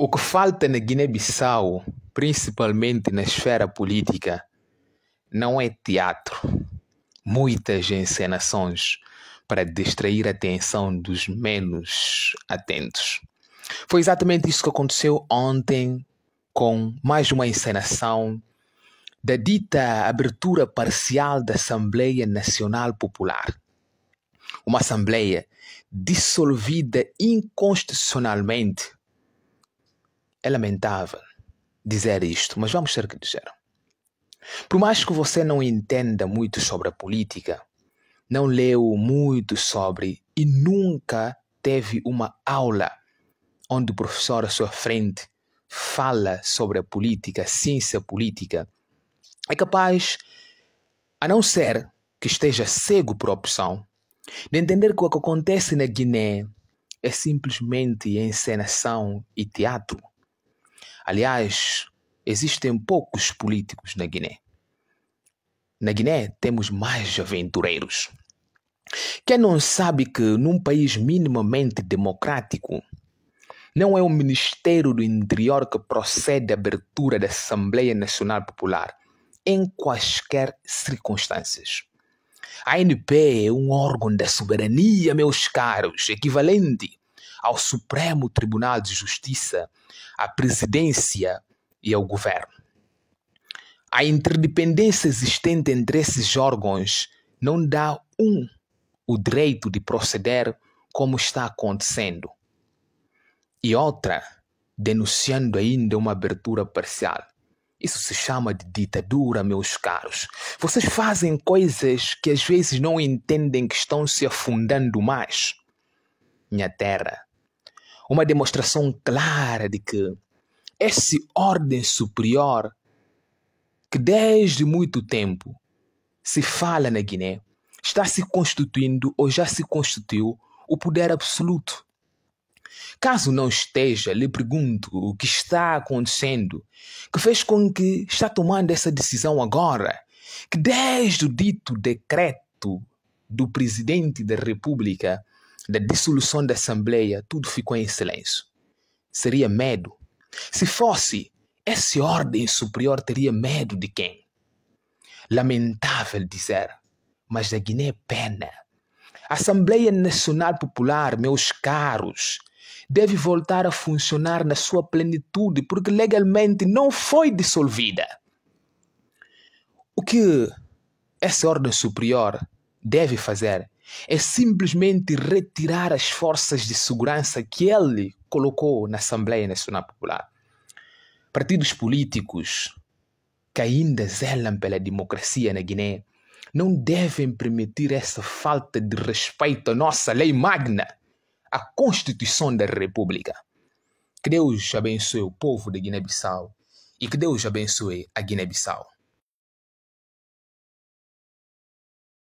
O que falta na Guiné-Bissau, principalmente na esfera política, não é teatro. Muitas encenações para distrair a atenção dos menos atentos. Foi exatamente isso que aconteceu ontem com mais uma encenação da dita abertura parcial da Assembleia Nacional Popular. Uma Assembleia dissolvida inconstitucionalmente é lamentável dizer isto, mas vamos ter que dizer. Por mais que você não entenda muito sobre a política, não leu muito sobre e nunca teve uma aula onde o professor à sua frente fala sobre a política, ciência política, é capaz, a não ser que esteja cego por opção, de entender que o que acontece na Guiné é simplesmente encenação e teatro. Aliás, existem poucos políticos na Guiné. Na Guiné temos mais aventureiros. Quem não sabe que num país minimamente democrático, não é o Ministério do Interior que procede à abertura da Assembleia Nacional Popular, em quaisquer circunstâncias. A ANP é um órgão da soberania, meus caros, equivalente ao Supremo Tribunal de Justiça, à presidência e ao governo. A interdependência existente entre esses órgãos não dá um o direito de proceder como está acontecendo. E outra, denunciando ainda uma abertura parcial. Isso se chama de ditadura, meus caros. Vocês fazem coisas que às vezes não entendem que estão se afundando mais. Minha terra, uma demonstração clara de que esse ordem superior que desde muito tempo se fala na Guiné está se constituindo ou já se constituiu o poder absoluto. Caso não esteja, lhe pergunto o que está acontecendo que fez com que está tomando essa decisão agora, que desde o dito decreto do presidente da República da dissolução da Assembleia, tudo ficou em silêncio. Seria medo. Se fosse, essa ordem superior teria medo de quem? Lamentável dizer, mas da Guiné é pena. A Assembleia Nacional Popular, meus caros, deve voltar a funcionar na sua plenitude, porque legalmente não foi dissolvida. O que essa ordem superior deve fazer é simplesmente retirar as forças de segurança que ele colocou na Assembleia Nacional Popular. Partidos políticos que ainda zelam pela democracia na Guiné não devem permitir essa falta de respeito à nossa lei magna, à Constituição da República. Que Deus abençoe o povo de Guiné-Bissau e que Deus abençoe a Guiné-Bissau.